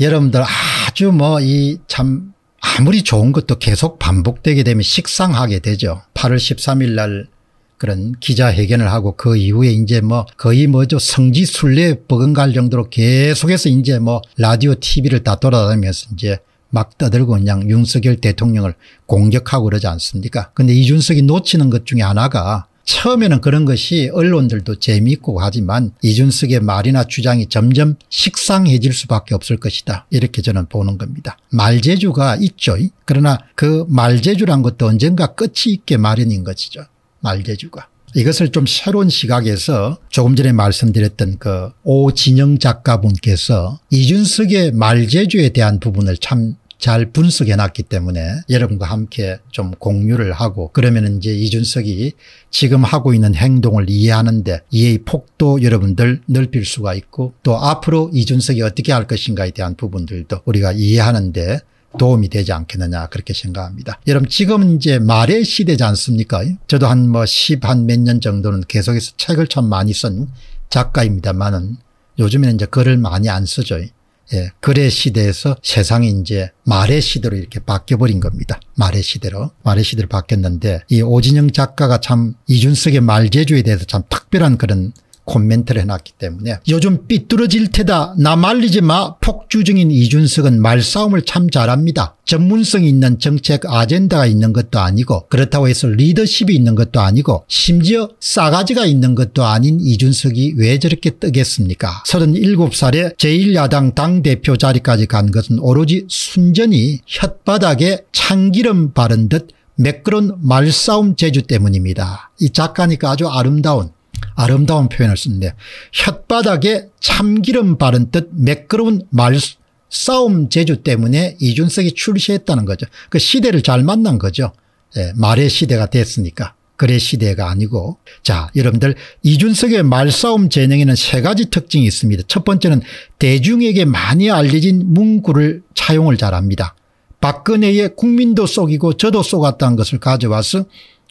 여러분들 아주 뭐 이 참 아무리 좋은 것도 계속 반복되게 되면 식상하게 되죠. 8월 13일 날 그런 기자회견을 하고 그 이후에 이제 뭐 거의 뭐죠 성지 순례 버금갈 정도로 계속해서 이제 뭐 라디오 TV를 다 돌아다니면서 이제 막 떠들고 그냥 윤석열 대통령을 공격하고 그러지 않습니까 근데 이준석이 놓치는 것 중에 하나가 처음에는 그런 것이 언론들도 재미있고 하지만 이준석의 말이나 주장이 점점 식상해질 수밖에 없을 것이다. 이렇게 저는 보는 겁니다. 말재주가 있죠. 그러나 그 말재주란 것도 언젠가 끝이 있게 마련인 것이죠. 말재주가. 이것을 좀 새로운 시각에서 조금 전에 말씀드렸던 그 오진영 작가분께서 이준석의 말재주에 대한 부분을 참잘 분석해 놨기 때문에 여러분과 함께 좀 공유를 하고 그러면 이제 이준석이 지금 하고 있는 행동을 이해하는데 이해의 폭도 여러분들 넓힐 수가 있고 또 앞으로 이준석이 어떻게 할 것인가에 대한 부분들도 우리가 이해하는데 도움이 되지 않겠느냐 그렇게 생각합니다. 여러분 지금 이제 말의 시대지 않습니까? 저도 한 뭐 10 한 몇 년 정도는 계속해서 책을 참 많이 쓴 작가입니다만은 요즘에는 이제 글을 많이 안 쓰죠. 예, 글의 시대에서 세상이 이제 말의 시대로 이렇게 바뀌어버린 겁니다. 말의 시대로. 말의 시대로 바뀌었는데 이 오진영 작가가 참 이준석의 말재주에 대해서 참 특별한 그런 코멘트를 해놨기 때문에 요즘 삐뚤어질 테다 나 말리지 마 폭주중인 이준석은 말싸움을 참 잘합니다. 전문성이 있는 정책 아젠다가 있는 것도 아니고 그렇다고 해서 리더십이 있는 것도 아니고 심지어 싸가지가 있는 것도 아닌 이준석이 왜 저렇게 뜨겠습니까 37살에 제1야당 당대표 자리까지 간 것은 오로지 순전히 혓바닥에 참기름 바른 듯 매끄러운 말싸움 재주 때문입니다. 이 작가니까 아주 아름다운 아름다운 표현을 쓰는데 혓바닥에 참기름 바른 듯 매끄러운 말 싸움 제주 때문에 이준석이 출시했다는 거죠. 그 시대를 잘 만난 거죠. 예, 말의 시대가 됐으니까. 글의 시대가 아니고 자 여러분들 이준석의 말싸움 재능에는 세 가지 특징이 있습니다. 첫 번째는 대중에게 많이 알려진 문구를 차용을 잘합니다. 박근혜의 국민도 속이고 저도 속았다는 것을 가져와서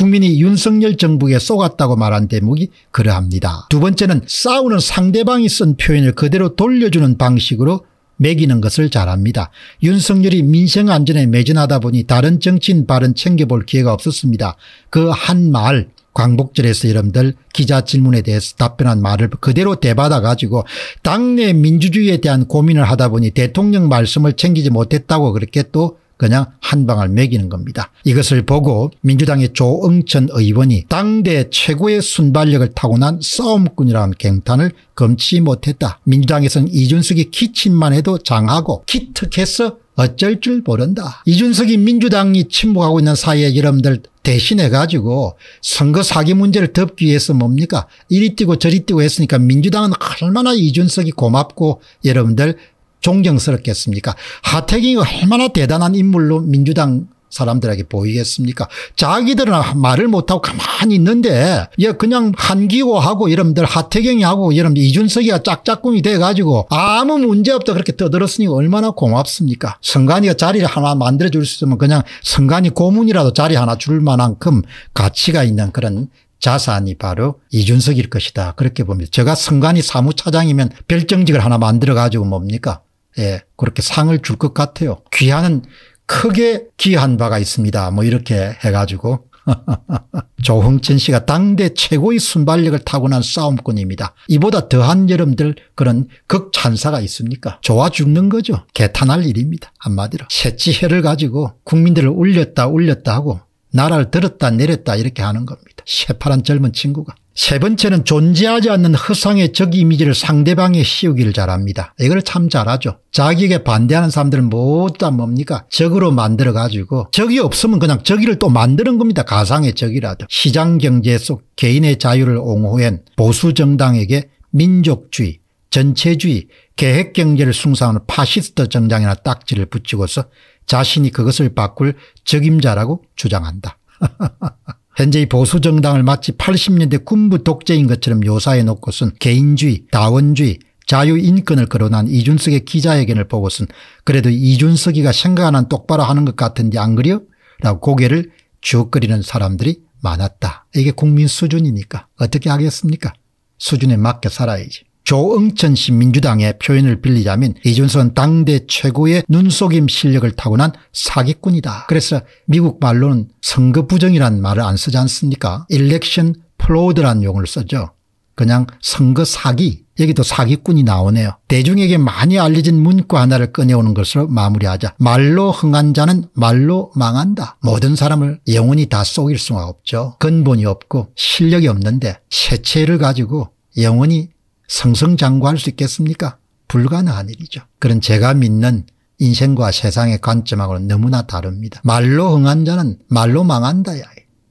국민이 윤석열 정부에 속았다고 말한 대목이 그러합니다. 두 번째는 싸우는 상대방이 쓴 표현을 그대로 돌려주는 방식으로 매기는 것을 잘합니다. 윤석열이 민생 안전에 매진하다 보니 다른 정치인 발언 챙겨볼 기회가 없었습니다. 그 한 말 광복절에서 여러분들 기자 질문에 대해서 답변한 말을 그대로 대받아 가지고 당내 민주주의에 대한 고민을 하다 보니 대통령 말씀을 챙기지 못했다고 그렇게 또 그냥 한 방을 매기는 겁니다. 이것을 보고 민주당의 조응천 의원이 당대 최고의 순발력을 타고난 싸움꾼이라는 갱탄을 금치 못했다. 민주당에서는 이준석이 기침만 해도 장하고 기특해서 어쩔 줄 모른다. 이준석이 민주당이 침묵하고 있는 사이에 여러분들 대신해가지고 선거 사기 문제를 덮기 위해서 뭡니까 이리 뛰고 저리 뛰고 했으니까 민주당은 얼마나 이준석이 고맙고 여러분들 존경스럽겠습니까? 하태경이 얼마나 대단한 인물로 민주당 사람들에게 보이겠습니까? 자기들은 말을 못하고 가만히 있는데 예 그냥 한기호하고 여러분들 하태경이하고 여러분들 이준석이가 짝짝꿍이 돼가지고 아무 문제 없다 그렇게 떠들었으니 얼마나 고맙습니까? 성관이가 자리를 하나 만들어줄 수 있으면 그냥 성관이 고문이라도 자리 하나 줄 만큼 가치가 있는 그런 자산이 바로 이준석일 것이다. 그렇게 봅니다. 제가 선관이 사무차장이면 별정직을 하나 만들어 가지고 뭡니까 예, 그렇게 상을 줄 것 같아요. 귀하는 크게 귀한 바가 있습니다. 뭐 이렇게 해가지고 조흥천 씨가 당대 최고의 순발력을 타고난 싸움꾼입니다. 이보다 더한 여러분들 그런 극찬사가 있습니까? 좋아 죽는 거죠. 개탄할 일입니다. 한마디로. 새치혀를 가지고 국민들을 울렸다 울렸다 하고 나라를 들었다 내렸다 이렇게 하는 겁니다. 새파란 젊은 친구가. 세 번째는 존재하지 않는 허상의 적 이미지를 상대방에 씌우기를 잘합니다. 이걸 참 잘하죠. 자기에게 반대하는 사람들은 모다 뭡니까? 적으로 만들어가지고 적이 없으면 그냥 적이를 또 만드는 겁니다. 가상의 적이라도. 시장경제 속 개인의 자유를 옹호한 보수정당에게 민족주의 전체주의 계획경제를 숭상하는 파시스트 정당이나 딱지를 붙이고서 자신이 그것을 바꿀 적임자라고 주장한다. 현재의 보수 정당을 마치 80년대 군부 독재인 것처럼 묘사해 놓고선 개인주의 다원주의 자유인권을 거론한 이준석의 기자회견을 보고선 그래도 이준석이가 생각하는 똑바로 하는 것 같은데 안 그려? 라고 고개를 주걱거리는 사람들이 많았다. 이게 국민 수준이니까 어떻게 하겠습니까? 수준에 맞게 살아야지. 조응천 씨 민주당의 표현을 빌리자면 이준선 당대 최고의 눈속임 실력을 타고난 사기꾼이다. 그래서 미국 말로는 선거 부정이란 말을 안 쓰지 않습니까? 일렉션 플로드란 용어를 쓰죠. 그냥 선거 사기 여기도 사기꾼이 나오네요. 대중에게 많이 알려진 문구 하나를 꺼내오는 것으로 마무리하자. 말로 흥한 자는 말로 망한다. 모든 사람을 영원히 다 속일 수가 없죠. 근본이 없고 실력이 없는데 세체를 가지고 영원히 성성장구할 수 있겠습니까? 불가능한 일이죠. 그런 제가 믿는 인생과 세상의 관점하고는 너무나 다릅니다. 말로 흥한 자는 말로 망한다야.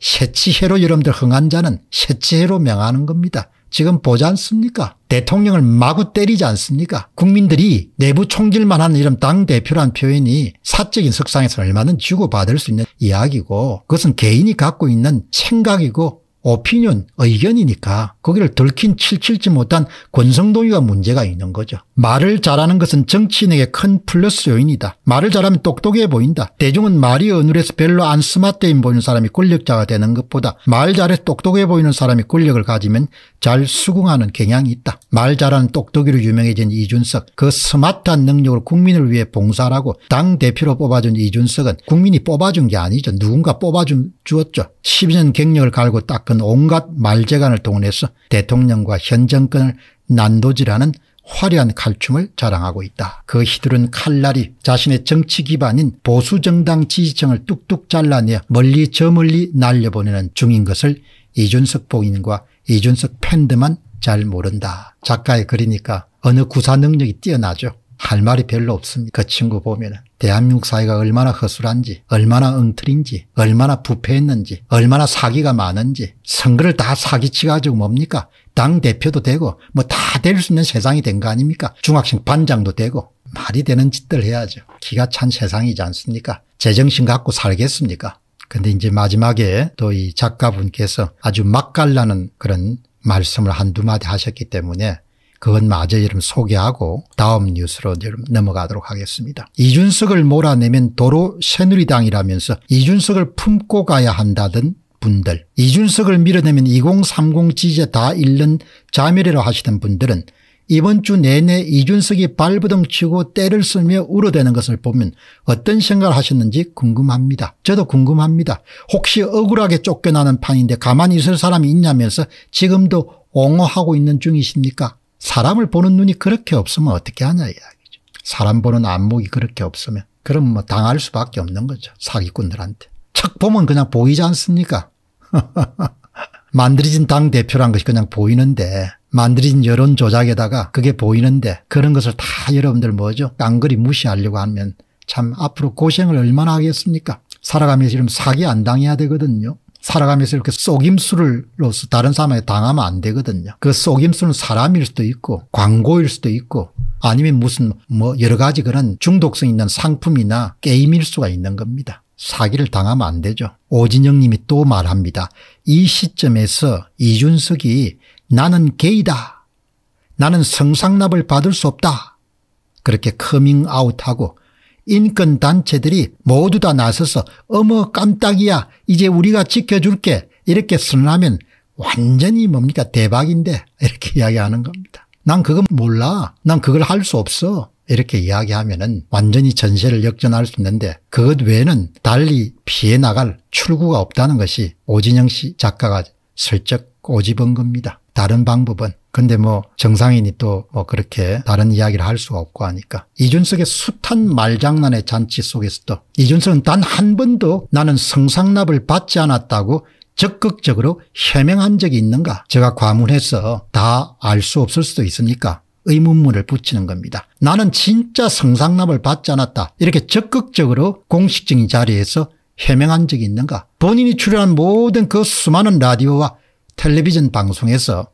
새치해로 여러분들 흥한 자는 새치해로 명하는 겁니다. 지금 보지 않습니까? 대통령을 마구 때리지 않습니까? 국민들이 내부 총질만 하는 이런 당대표란 표현이 사적인 석상에서 얼마든 주고받을 수 있는 이야기고 그것은 개인이 갖고 있는 생각이고 오피니언, 의견이니까 거기를 들킨 칠칠지 못한 권성동이가 문제가 있는 거죠. 말을 잘하는 것은 정치인에게 큰 플러스 요인이다. 말을 잘하면 똑똑해 보인다. 대중은 말이 어눌해서 별로 안 스마트해 보이는 사람이 권력자가 되는 것보다 말 잘해서 똑똑해 보이는 사람이 권력을 가지면 잘 수긍하는 경향이 있다. 말 잘하는 똑똑이로 유명해진 이준석, 그 스마트한 능력을 국민을 위해 봉사하고 당대표로 뽑아준 이준석은 국민이 뽑아준 게 아니죠. 누군가 뽑아주었죠. 10년 경력을 갈고 딱 그는 온갖 말재간을 동원해서 대통령과 현 정권을 난도질하는 화려한 칼춤을 자랑하고 있다. 그 휘두른 칼날이 자신의 정치 기반인 보수정당 지지층을 뚝뚝 잘라내어 멀리 저 멀리 날려보내는 중인 것을 이준석 봉인과 이준석 팬들만 잘 모른다. 작가의 글이니까 어느 구사 능력이 뛰어나죠. 할 말이 별로 없습니다. 그 친구 보면 은 대한민국 사회가 얼마나 허술한지 얼마나 엉틀인지 얼마나 부패했는지 얼마나 사기가 많은지 선거를 다 사기치가지고 뭡니까 당대표도 되고 뭐 다 될 수 있는 세상이 된 거 아닙니까 중학생 반장도 되고 말이 되는 짓들 해야죠. 기가 찬 세상이지 않습니까 제정신 갖고 살겠습니까 근데 이제 마지막에 또 이 작가분께서 아주 맛깔나는 그런 말씀을 한두 마디 하셨기 때문에 그건 마저 여러분 소개하고 다음 뉴스로 여러분 넘어가도록 하겠습니다. 이준석을 몰아내면 도로 새누리당이라면서 이준석을 품고 가야 한다던 분들 이준석을 밀어내면 2030 지지에 다 잃는 자멸이라 하시던 분들은 이번 주 내내 이준석이 발버둥 치고 때를 쓸며 울어대는 것을 보면 어떤 생각을 하셨는지 궁금합니다. 저도 궁금합니다. 혹시 억울하게 쫓겨나는 판인데 가만히 있을 사람이 있냐면서 지금도 옹호하고 있는 중이십니까 사람을 보는 눈이 그렇게 없으면 어떻게 하냐 이야기죠. 사람 보는 안목이 그렇게 없으면 그럼 뭐 당할 수밖에 없는 거죠. 사기꾼들한테. 착 보면 그냥 보이지 않습니까? 만들어진 당대표란 것이 그냥 보이는데 만들어진 여론 조작에다가 그게 보이는데 그런 것을 다 여러분들 뭐죠? 깡그리 무시하려고 하면 참 앞으로 고생을 얼마나 하겠습니까? 살아가면서 이런 사기 안 당해야 되거든요. 살아가면서 이렇게 속임수를로서 다른 사람에 게 당하면 안 되거든요. 그 속임수는 사람일 수도 있고 광고일 수도 있고 아니면 무슨 뭐 여러 가지 그런 중독성 있는 상품이나 게임일 수가 있는 겁니다. 사기를 당하면 안 되죠. 오진영 님이 또 말합니다. 이 시점에서 이준석이 나는 게이다. 나는 성상납을 받을 수 없다. 그렇게 커밍아웃하고 인권단체들이 모두 다 나서서 어머 깜짝이야 이제 우리가 지켜줄게 이렇게 선언하면 완전히 뭡니까 대박인데 이렇게 이야기하는 겁니다. 난 그건 몰라. 난 그걸 할 수 없어. 이렇게 이야기하면 은 완전히 전세를 역전할 수 있는데 그것 외에는 달리 피해 나갈 출구가 없다는 것이 오진영 씨 작가가 슬쩍 꼬집은 겁니다. 다른 방법은 근데 뭐 정상인이 또뭐 그렇게 다른 이야기를 할 수가 없고 하니까 이준석의 숱한 말장난의 잔치 속에서도 이준석은 단 한 번도 나는 성상납을 받지 않았다고 적극적으로 해명한 적이 있는가 제가 과문해서 다 알 수 없을 수도 있으니까 의문문을 붙이는 겁니다. 나는 진짜 성상납을 받지 않았다 이렇게 적극적으로 공식적인 자리에서 해명한 적이 있는가 본인이 출연한 모든 그 수많은 라디오와 텔레비전 방송에서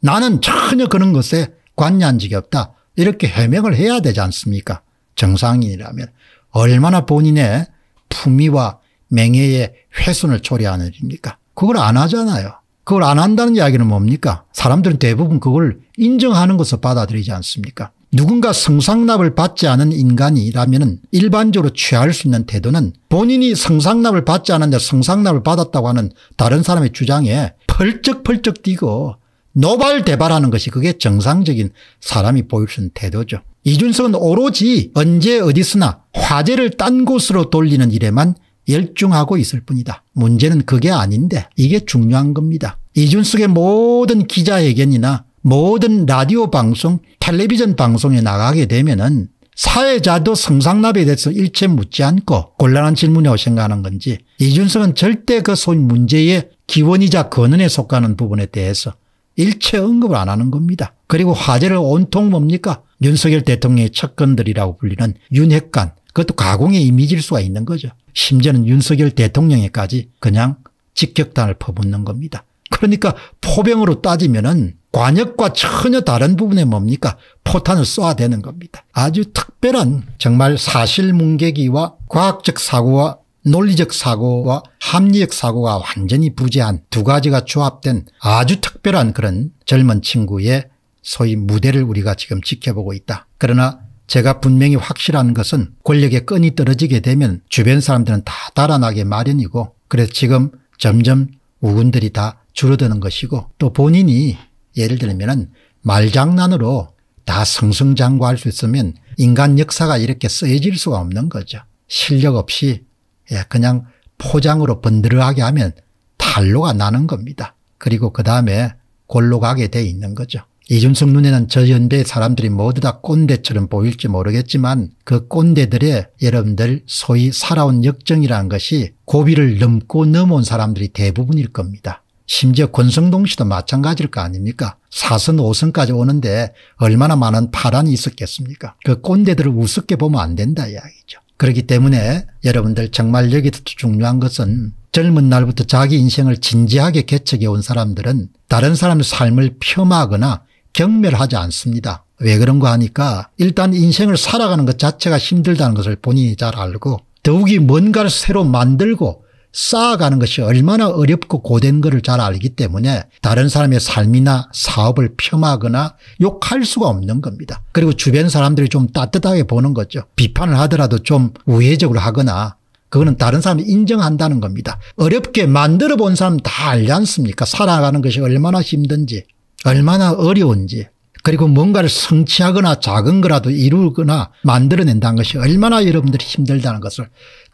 나는 전혀 그런 것에 관여한 적이 없다. 이렇게 해명을 해야 되지 않습니까? 정상인이라면 얼마나 본인의 품위와 맹예의 훼손을 초래하는 일입니까? 그걸 안 하잖아요. 그걸 안 한다는 이야기는 뭡니까? 사람들은 대부분 그걸 인정하는 것을 받아들이지 않습니까? 누군가 성상납을 받지 않은 인간이라면 일반적으로 취할 수 있는 태도는 본인이 성상납을 받지 않은는데 성상납을 받았다고 하는 다른 사람의 주장에 펄쩍펄쩍 뛰고 노발대발하는 것이 그게 정상적인 사람이 보일 수 있는 태도죠. 이준석은 오로지 언제 어디서나 화제를 딴 곳으로 돌리는 일에만 열중하고 있을 뿐이다. 문제는 그게 아닌데 이게 중요한 겁니다. 이준석의 모든 기자회견이나 모든 라디오 방송 텔레비전 방송에 나가게 되면 은 사회자도 성상납에 대해서 일체 묻지 않고 곤란한 질문이라고 생각하는 건지 이준석은 절대 그 소위 문제의 기원이자 근원에 속하는 부분에 대해서 일체 언급을 안 하는 겁니다. 그리고 화제를 온통 뭡니까? 윤석열 대통령의 척건들이라고 불리는 윤핵관 그것도 가공의 이미지일 수가 있는 거죠. 심지어는 윤석열 대통령에까지 그냥 직격탄을 퍼붓는 겁니다. 그러니까 포병으로 따지면 은 관역과 전혀 다른 부분에 뭡니까 포탄을 쏴대는 겁니다. 아주 특별한 정말 사실문계기와 과학적 사고와 논리적 사고와 합리적 사고가 완전히 부재한 두 가지가 조합된 아주 특별한 그런 젊은 친구의 소위 무대를 우리가 지금 지켜보고 있다. 그러나 제가 분명히 확실한 것은 권력의 끈이 떨어지게 되면 주변 사람들은 다 달아나게 마련이고 그래서 지금 점점 우군들이 다 줄어드는 것이고 또 본인이 예를 들면 말장난으로 다 성승장구할 수 있으면 인간 역사가 이렇게 쓰여질 수가 없는 거죠. 실력 없이 예, 그냥 포장으로 번들어가게 하면 탄로가 나는 겁니다. 그리고 그 다음에 골로 가게 돼 있는 거죠. 이준석 눈에는 저 연배 사람들이 모두 다 꼰대처럼 보일지 모르겠지만 그 꼰대들의 여러분들 소위 살아온 역정이라는 것이 고비를 넘고 넘어온 사람들이 대부분일 겁니다. 심지어 권성동 씨도 마찬가지일 거 아닙니까 사선 5선까지 오는데 얼마나 많은 파란이 있었겠습니까 그 꼰대들을 우습게 보면 안 된다 이야기죠. 그렇기 때문에 여러분들 정말 여기서 중요한 것은 젊은 날부터 자기 인생을 진지하게 개척해 온 사람들은 다른 사람의 삶을 폄하하거나 경멸하지 않습니다. 왜 그런가 하니까 일단 인생을 살아가는 것 자체가 힘들다는 것을 본인이 잘 알고 더욱이 뭔가를 새로 만들고 쌓아가는 것이 얼마나 어렵고 고된 것을 잘 알기 때문에 다른 사람의 삶이나 사업을 폄하거나 욕할 수가 없는 겁니다. 그리고 주변 사람들이 좀 따뜻하게 보는 거죠. 비판을 하더라도 좀 우회적으로 하거나 그거는 다른 사람이 인정한다는 겁니다. 어렵게 만들어 본 사람 다 알지 않습니까? 살아가는 것이 얼마나 힘든지 얼마나 어려운지 그리고 뭔가를 성취하거나 작은 거라도 이루거나 만들어낸다는 것이 얼마나 여러분들이 힘들다는 것을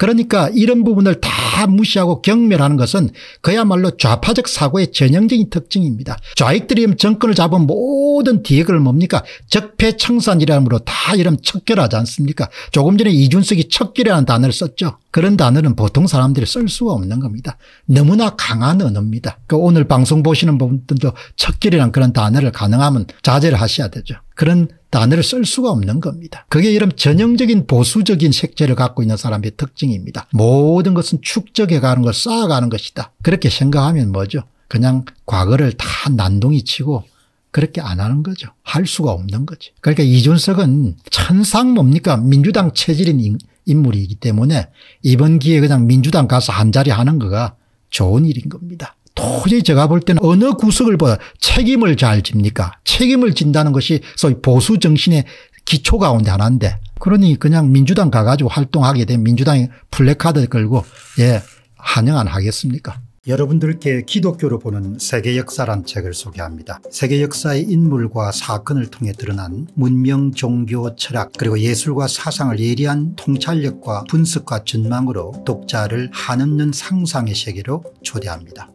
그러니까 이런 부분을 다 무시하고 경멸하는 것은 그야말로 좌파적 사고의 전형적인 특징입니다. 좌익들이 정권을 잡은 모든 디액을 뭡니까 적폐청산이라므로 다 이런 척결하지 않습니까 조금 전에 이준석이 척결이라는 단어를 썼죠. 그런 단어는 보통 사람들이 쓸 수가 없는 겁니다. 너무나 강한 언어입니다. 그 오늘 방송 보시는 분들도 척결이란 그런 단어를 가능하면 자제를 하셔야 되죠. 그런 단어를 쓸 수가 없는 겁니다. 그게 이런 전형적인 보수적인 색채를 갖고 있는 사람의 특징입니다. 모든 것은 축적해가는 걸 쌓아가는 것이다. 그렇게 생각하면 뭐죠? 그냥 과거를 다 난동이 치고 그렇게 안 하는 거죠. 할 수가 없는 거죠 그러니까 이준석은 천상 뭡니까 민주당 체질인 인물이기 때문에 이번 기회에 그냥 민주당 가서 한자리 하는 거가 좋은 일인 겁니다. 도저히 제가 볼 때는 어느 구석을 보다 책임을 잘 집니까 책임을 진다는 것이 소위 보수 정신의 기초 가운데 하나인데 그러니 그냥 민주당 가가지고 활동하게 된 민주당이 플래카드 걸고 예 환영 안 하겠습니까 여러분들께 기독교로 보는 세계 역사란 책을 소개합니다. 세계 역사의 인물과 사건을 통해 드러난 문명, 종교, 철학 그리고 예술과 사상을 예리한 통찰력과 분석과 전망으로 독자를 한없는 상상의 세계로 초대합니다.